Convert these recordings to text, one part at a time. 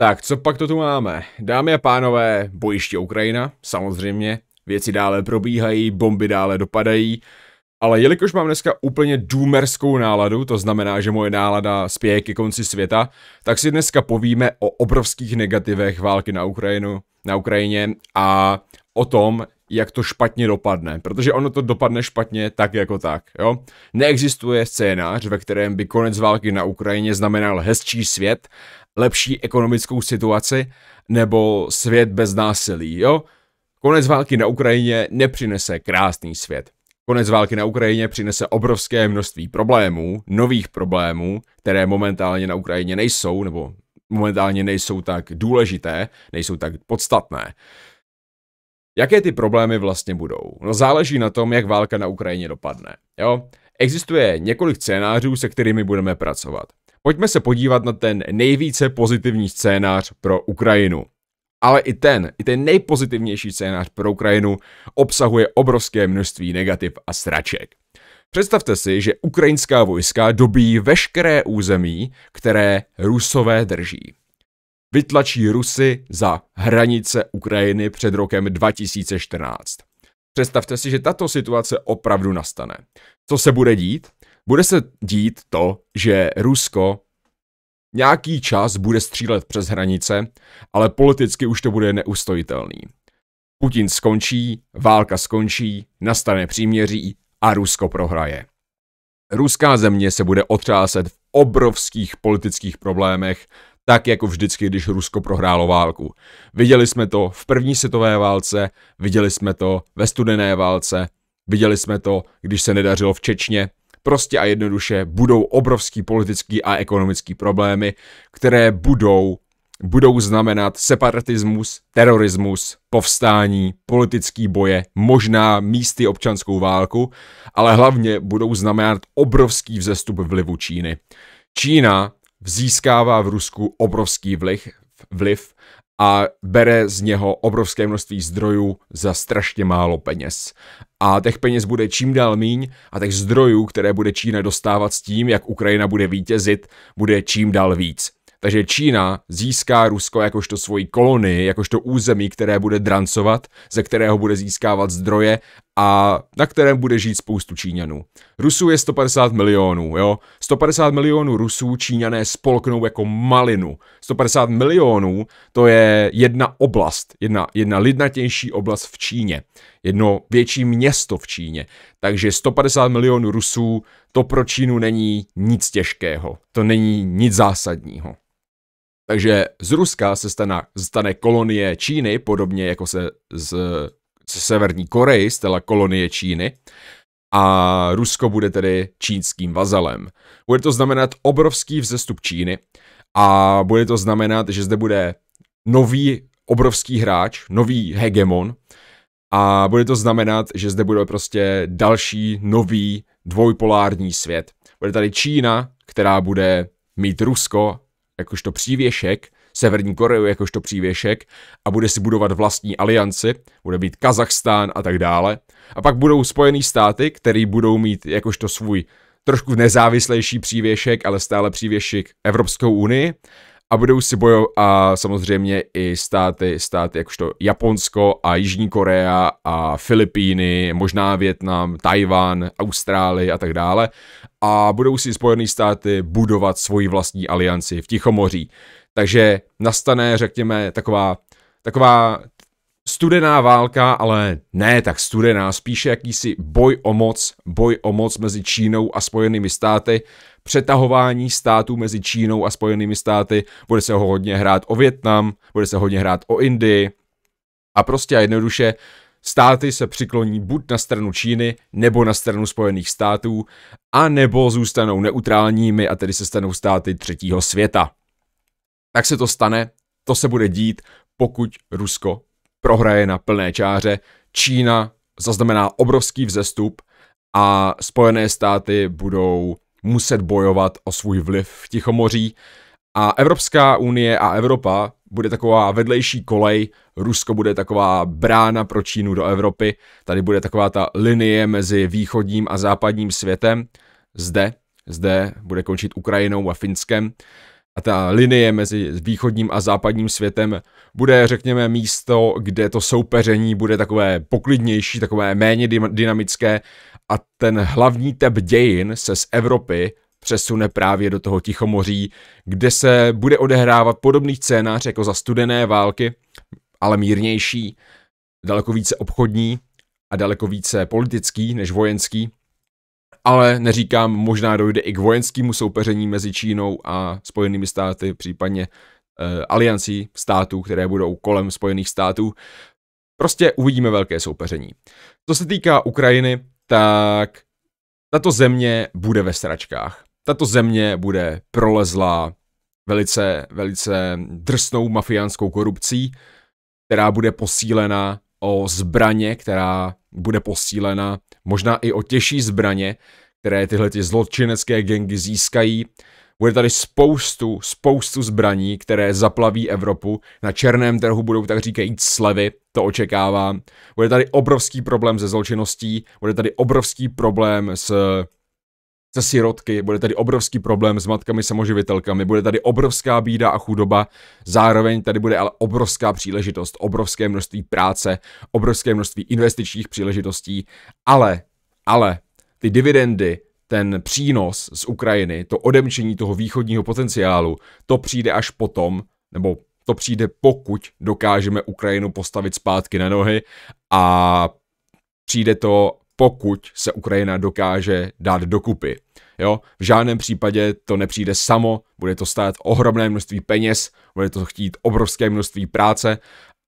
Tak, co pak to tu máme? Dámy a pánové, bojiště Ukrajina, samozřejmě. Věci dále probíhají, bomby dále dopadají. Ale jelikož mám dneska úplně důmerskou náladu, to znamená, že moje nálada spěje ke konci světa, tak si dneska povíme o obrovských negativech války na Ukrajinu, na Ukrajině a o tom, jak to špatně dopadne, protože ono to dopadne špatně tak jako tak, jo. Neexistuje scénář, ve kterém by konec války na Ukrajině znamenal hezčí svět, lepší ekonomickou situaci nebo svět bez násilí, jo. Konec války na Ukrajině nepřinese krásný svět. Konec války na Ukrajině přinese obrovské množství problémů, nových problémů, které momentálně na Ukrajině nejsou, nebo momentálně nejsou tak důležité, nejsou tak podstatné. Jaké ty problémy vlastně budou? No záleží na tom, jak válka na Ukrajině dopadne. Jo? Existuje několik scénářů, se kterými budeme pracovat. Pojďme se podívat na ten nejvíce pozitivní scénář pro Ukrajinu. Ale i ten, i ten nejpozitivnější scénář pro Ukrajinu obsahuje obrovské množství negativ a sraček. Představte si, že ukrajinská vojska dobíjí veškeré území, které rusové drží vytlačí Rusy za hranice Ukrajiny před rokem 2014. Představte si, že tato situace opravdu nastane. Co se bude dít? Bude se dít to, že Rusko nějaký čas bude střílet přes hranice, ale politicky už to bude neustojitelný. Putin skončí, válka skončí, nastane příměří a Rusko prohraje. Ruská země se bude otřáset v obrovských politických problémech, tak jako vždycky, když Rusko prohrálo válku. Viděli jsme to v první světové válce, viděli jsme to ve studené válce, viděli jsme to, když se nedařilo v Čečně. Prostě a jednoduše budou obrovský politický a ekonomický problémy, které budou budou znamenat separatismus, terorismus, povstání, politický boje, možná místy občanskou válku, ale hlavně budou znamenat obrovský vzestup vlivu Číny. Čína získává v Rusku obrovský vliv, vliv a bere z něho obrovské množství zdrojů za strašně málo peněz. A těch peněz bude čím dál míň a těch zdrojů, které bude Čína dostávat s tím, jak Ukrajina bude vítězit, bude čím dál víc. Takže Čína získá Rusko jakožto svoji kolonii, jakožto území, které bude drancovat, ze kterého bude získávat zdroje a na kterém bude žít spoustu Číňanů. Rusů je 150 milionů, jo? 150 milionů Rusů Číňané spolknou jako malinu. 150 milionů to je jedna oblast, jedna, jedna lidnatější oblast v Číně. Jedno větší město v Číně. Takže 150 milionů Rusů to pro Čínu není nic těžkého. To není nic zásadního. Takže z Ruska se stane, stane kolonie Číny, podobně jako se z ze Severní Koreji, stala kolonie Číny, a Rusko bude tedy čínským vazalem. Bude to znamenat obrovský vzestup Číny a bude to znamenat, že zde bude nový obrovský hráč, nový hegemon a bude to znamenat, že zde bude prostě další nový dvojpolární svět. Bude tady Čína, která bude mít Rusko jakožto přívěšek Severní Koreu jakožto přívěšek a bude si budovat vlastní alianci, bude být Kazachstán a tak dále. A pak budou Spojený státy, který budou mít jakožto svůj trošku nezávislejší přívěšek, ale stále přívěšek Evropskou unii a budou si bojovat a samozřejmě i státy, státy jakožto Japonsko a Jižní Korea a Filipíny, možná Větnam, Tajván, Austrálie a tak dále. A budou si Spojené státy budovat svoji vlastní alianci v Tichomoří. Takže nastane, řekněme, taková, taková studená válka, ale ne tak studená, spíše jakýsi boj o moc, boj o moc mezi Čínou a Spojenými státy, přetahování států mezi Čínou a Spojenými státy, bude se ho hodně hrát o Větnam, bude se hodně hrát o Indii a prostě a jednoduše státy se přikloní buď na stranu Číny, nebo na stranu Spojených států, a nebo zůstanou neutrálními a tedy se stanou státy třetího světa. Tak se to stane? To se bude dít, pokud Rusko prohraje na plné čáře. Čína zaznamená obrovský vzestup a Spojené státy budou muset bojovat o svůj vliv v Tichomoří. A Evropská unie a Evropa bude taková vedlejší kolej, Rusko bude taková brána pro Čínu do Evropy, tady bude taková ta linie mezi východním a západním světem. Zde, zde bude končit Ukrajinou a Finskem a ta linie mezi východním a západním světem bude, řekněme, místo, kde to soupeření bude takové poklidnější, takové méně dynamické a ten hlavní tep dějin se z Evropy přesune právě do toho Tichomoří, kde se bude odehrávat podobný scénář jako za studené války, ale mírnější, daleko více obchodní a daleko více politický než vojenský, ale neříkám, možná dojde i k vojenskému soupeření mezi Čínou a Spojenými státy, případně eh, aliancí států, které budou kolem Spojených států. Prostě uvidíme velké soupeření. Co se týká Ukrajiny, tak tato země bude ve sračkách. Tato země bude prolezla velice, velice drsnou mafiánskou korupcí, která bude posílena o zbraně, která bude posílena, možná i o těžší zbraně, které tyhle ty zločinecké gengy získají. Bude tady spoustu, spoustu zbraní, které zaplaví Evropu. Na černém trhu budou tak říkajíc slevy, to očekávám. Bude tady obrovský problém se zločinností, bude tady obrovský problém s se sirotky, bude tady obrovský problém s matkami samoživitelkami, bude tady obrovská bída a chudoba, zároveň tady bude ale obrovská příležitost, obrovské množství práce, obrovské množství investičních příležitostí, ale, ale ty dividendy, ten přínos z Ukrajiny, to odemčení toho východního potenciálu, to přijde až potom, nebo to přijde pokud dokážeme Ukrajinu postavit zpátky na nohy a přijde to pokud se Ukrajina dokáže dát dokupy. Jo? V žádném případě to nepřijde samo, bude to stát ohromné množství peněz, bude to chtít obrovské množství práce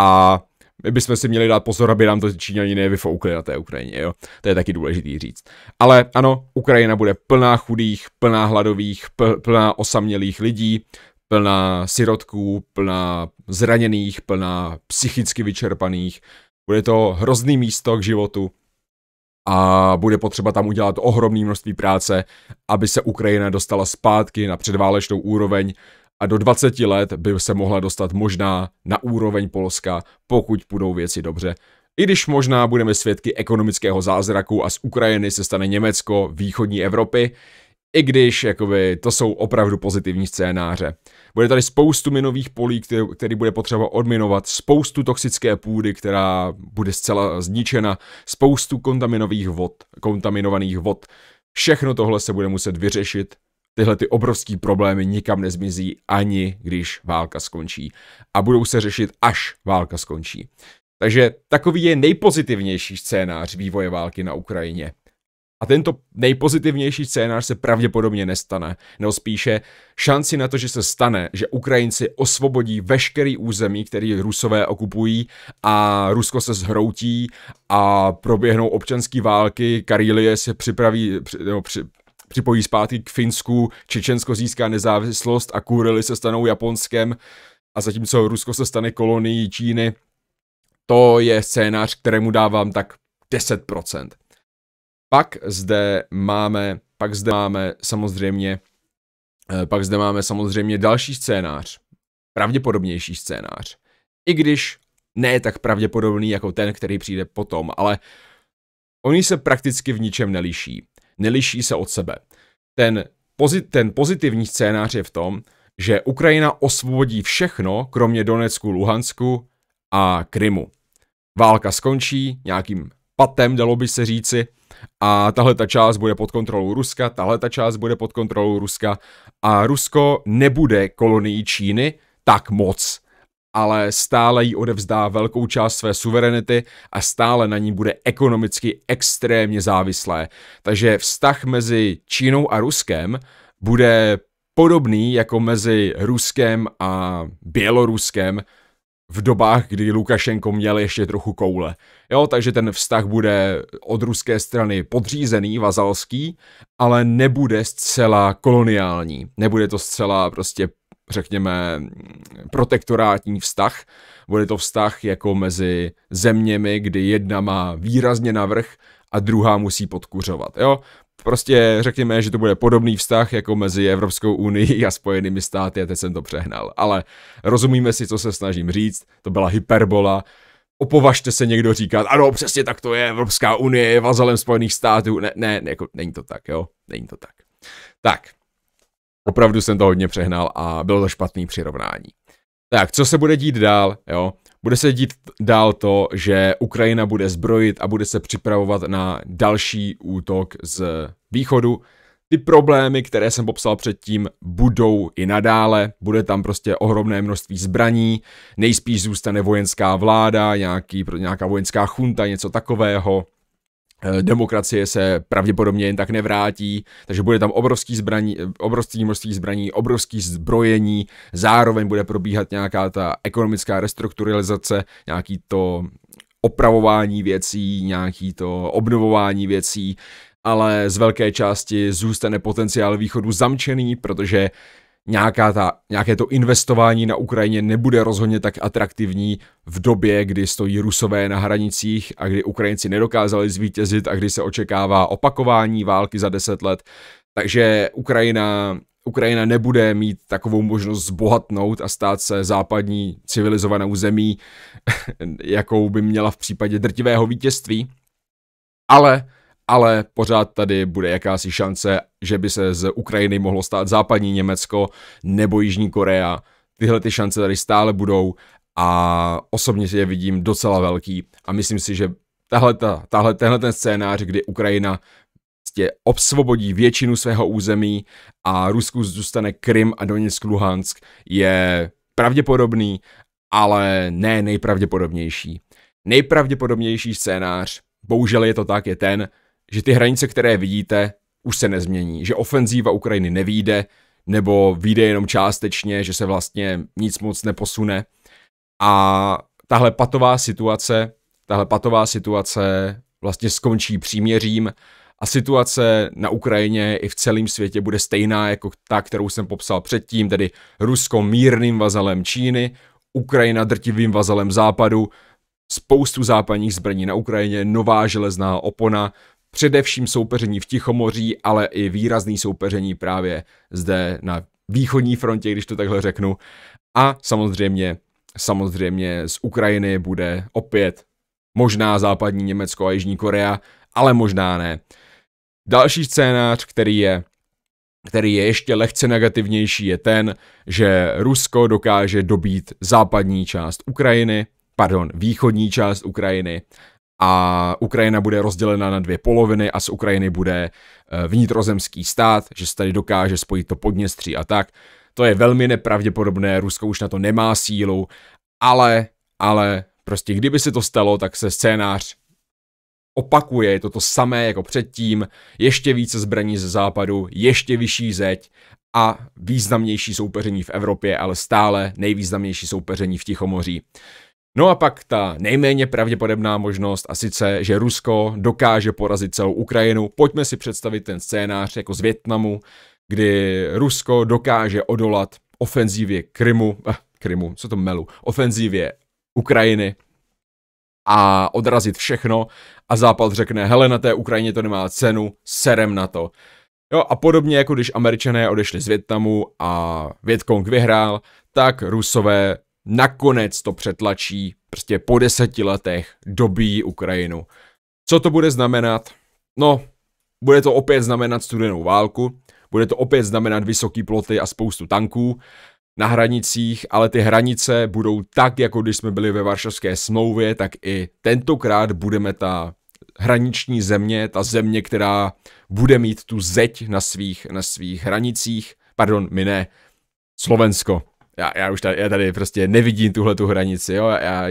a my bychom si měli dát pozor, aby nám to Číňani nevyfoukli na té Ukrajině, jo. To je taky důležitý říct. Ale ano, Ukrajina bude plná chudých, plná hladových, plná osamělých lidí, plná sirotků, plná zraněných, plná psychicky vyčerpaných. Bude to hrozný místo k životu a bude potřeba tam udělat ohromné množství práce, aby se Ukrajina dostala zpátky na předválečnou úroveň a do 20 let by se mohla dostat možná na úroveň Polska, pokud budou věci dobře. I když možná budeme svědky ekonomického zázraku a z Ukrajiny se stane Německo východní Evropy, i když jakoby, to jsou opravdu pozitivní scénáře. Bude tady spoustu minových polí, který, který bude potřeba odminovat, spoustu toxické půdy, která bude zcela zničena, spoustu kontaminových vod, kontaminovaných vod. Všechno tohle se bude muset vyřešit. Tyhle ty obrovský problémy nikam nezmizí ani když válka skončí. A budou se řešit, až válka skončí. Takže takový je nejpozitivnější scénář vývoje války na Ukrajině. A tento nejpozitivnější scénář se pravděpodobně nestane. Nebo spíše šanci na to, že se stane, že Ukrajinci osvobodí veškerý území, který Rusové okupují a Rusko se zhroutí a proběhnou občanské války, Karílie se připraví, nebo při, připojí zpátky k Finsku, Čečensko získá nezávislost a Kurily se stanou Japonskem a zatímco Rusko se stane kolonií Číny, to je scénář, kterému dávám tak 10%. Pak zde máme, pak zde máme samozřejmě, eh, pak zde máme samozřejmě další scénář, pravděpodobnější scénář. I když ne tak pravděpodobný jako ten, který přijde potom, ale oni se prakticky v ničem neliší. Neliší se od sebe. Ten, pozit, ten pozitivní scénář je v tom, že Ukrajina osvobodí všechno, kromě Donecku, Luhansku a Krymu. Válka skončí nějakým patem, dalo by se říci. A tahle ta část bude pod kontrolou Ruska, tahle ta část bude pod kontrolou Ruska a Rusko nebude kolonií Číny tak moc, ale stále jí odevzdá velkou část své suverenity a stále na ní bude ekonomicky extrémně závislé. Takže vztah mezi Čínou a Ruskem bude podobný jako mezi Ruskem a Běloruskem v dobách, kdy Lukašenko měl ještě trochu koule. Jo, takže ten vztah bude od ruské strany podřízený, vazalský, ale nebude zcela koloniální. Nebude to zcela prostě řekněme, protektorátní vztah. Bude to vztah jako mezi zeměmi, kdy jedna má výrazně navrh a druhá musí podkuřovat. Jo? prostě řekněme, že to bude podobný vztah jako mezi Evropskou unii a Spojenými státy, a teď jsem to přehnal. Ale rozumíme si, co se snažím říct, to byla hyperbola, opovažte se někdo říkat, ano, přesně tak to je, Evropská unie je vazalem Spojených států. Ne, ne, ne jako, není to tak, jo, není to tak. Tak, opravdu jsem to hodně přehnal a bylo to špatný přirovnání. Tak, co se bude dít dál, jo? Bude se dít dál to, že Ukrajina bude zbrojit a bude se připravovat na další útok z východu. Ty problémy, které jsem popsal předtím, budou i nadále. Bude tam prostě ohromné množství zbraní, nejspíš zůstane vojenská vláda, nějaký, nějaká vojenská chunta, něco takového. Eh, demokracie se pravděpodobně jen tak nevrátí, takže bude tam obrovský, zbraní, eh, obrovský množství zbraní, obrovský zbrojení, zároveň bude probíhat nějaká ta ekonomická restrukturalizace, nějaký to opravování věcí, nějaký to obnovování věcí, ale z velké části zůstane potenciál východu zamčený, protože nějaká ta, nějaké to investování na Ukrajině nebude rozhodně tak atraktivní v době, kdy stojí Rusové na hranicích a kdy Ukrajinci nedokázali zvítězit a kdy se očekává opakování války za deset let. Takže Ukrajina, Ukrajina nebude mít takovou možnost zbohatnout a stát se západní civilizovanou zemí, jakou by měla v případě drtivého vítězství. Ale ale pořád tady bude jakási šance, že by se z Ukrajiny mohlo stát západní Německo nebo Jižní Korea. Tyhle ty šance tady stále budou a osobně si je vidím docela velký a myslím si, že tahle, ta, tahle, tenhle ten scénář, kdy Ukrajina prostě obsvobodí většinu svého území a Rusku zůstane Krym a Doněck Luhansk je pravděpodobný, ale ne nejpravděpodobnější. Nejpravděpodobnější scénář, bohužel je to tak, je ten, že ty hranice, které vidíte, už se nezmění, že ofenzíva Ukrajiny nevýjde, nebo vyjde jenom částečně, že se vlastně nic moc neposune. A tahle patová situace, tahle patová situace vlastně skončí příměřím a situace na Ukrajině i v celém světě bude stejná jako ta, kterou jsem popsal předtím, tedy Rusko mírným vazalem Číny, Ukrajina drtivým vazalem západu, spoustu západních zbraní na Ukrajině, nová železná opona, Především soupeření v Tichomoří, ale i výrazný soupeření právě zde na východní frontě, když to takhle řeknu. A samozřejmě, samozřejmě z Ukrajiny bude opět možná západní Německo a Jižní Korea, ale možná ne. Další scénář, který je který je ještě lehce negativnější, je ten, že Rusko dokáže dobít západní část Ukrajiny, pardon, východní část Ukrajiny a Ukrajina bude rozdělena na dvě poloviny a z Ukrajiny bude eh, vnitrozemský stát, že se tady dokáže spojit to podněstří a tak. To je velmi nepravděpodobné, Rusko už na to nemá sílu, ale, ale prostě kdyby se to stalo, tak se scénář opakuje, je to to samé jako předtím, ještě více zbraní ze západu, ještě vyšší zeď a významnější soupeření v Evropě, ale stále nejvýznamnější soupeření v Tichomoří. No a pak ta nejméně pravděpodobná možnost, a sice, že Rusko dokáže porazit celou Ukrajinu. Pojďme si představit ten scénář jako z Větnamu, kdy Rusko dokáže odolat ofenzívě Krymu, eh, Krymu, co to melu, ofenzívě Ukrajiny a odrazit všechno a Západ řekne, hele na té Ukrajině to nemá cenu, serem na to. Jo, a podobně jako když američané odešli z Větnamu a Větkong vyhrál, tak rusové nakonec to přetlačí, prostě po deseti letech dobíjí Ukrajinu. Co to bude znamenat? No, bude to opět znamenat studenou válku, bude to opět znamenat vysoký ploty a spoustu tanků na hranicích, ale ty hranice budou tak, jako když jsme byli ve Varšavské smlouvě, tak i tentokrát budeme ta hraniční země, ta země, která bude mít tu zeď na svých, na svých hranicích, pardon, my ne, Slovensko, já, já už tady, já tady prostě nevidím tuhle tu hranici, jo, já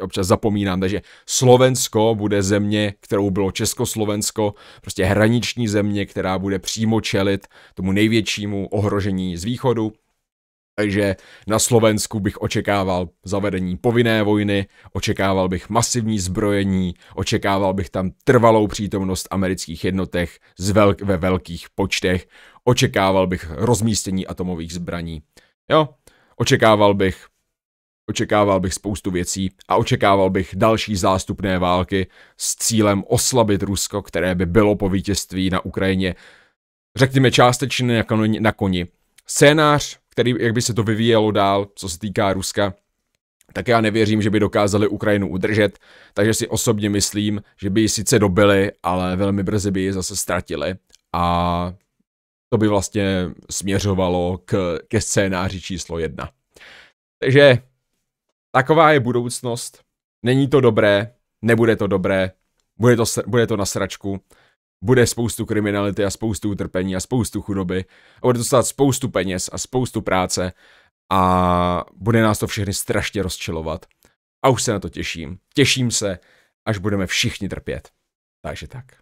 občas zapomínám, takže Slovensko bude země, kterou bylo Československo, prostě hraniční země, která bude přímo čelit tomu největšímu ohrožení z východu, takže na Slovensku bych očekával zavedení povinné vojny, očekával bych masivní zbrojení, očekával bych tam trvalou přítomnost amerických jednotek velk- ve velkých počtech, očekával bych rozmístění atomových zbraní. Jo, Očekával bych, očekával bych spoustu věcí a očekával bych další zástupné války s cílem oslabit Rusko, které by bylo po vítězství na Ukrajině, řekněme částečně na koni, Scénář, který, jak by se to vyvíjelo dál, co se týká Ruska, tak já nevěřím, že by dokázali Ukrajinu udržet, takže si osobně myslím, že by ji sice dobili, ale velmi brzy by ji zase ztratili a to by vlastně směřovalo k, ke scénáři číslo jedna. Takže taková je budoucnost. Není to dobré, nebude to dobré, bude to, bude to na sračku, bude spoustu kriminality a spoustu utrpení a spoustu chudoby a bude to stát spoustu peněz a spoustu práce a bude nás to všechny strašně rozčilovat. A už se na to těším. Těším se, až budeme všichni trpět. Takže tak.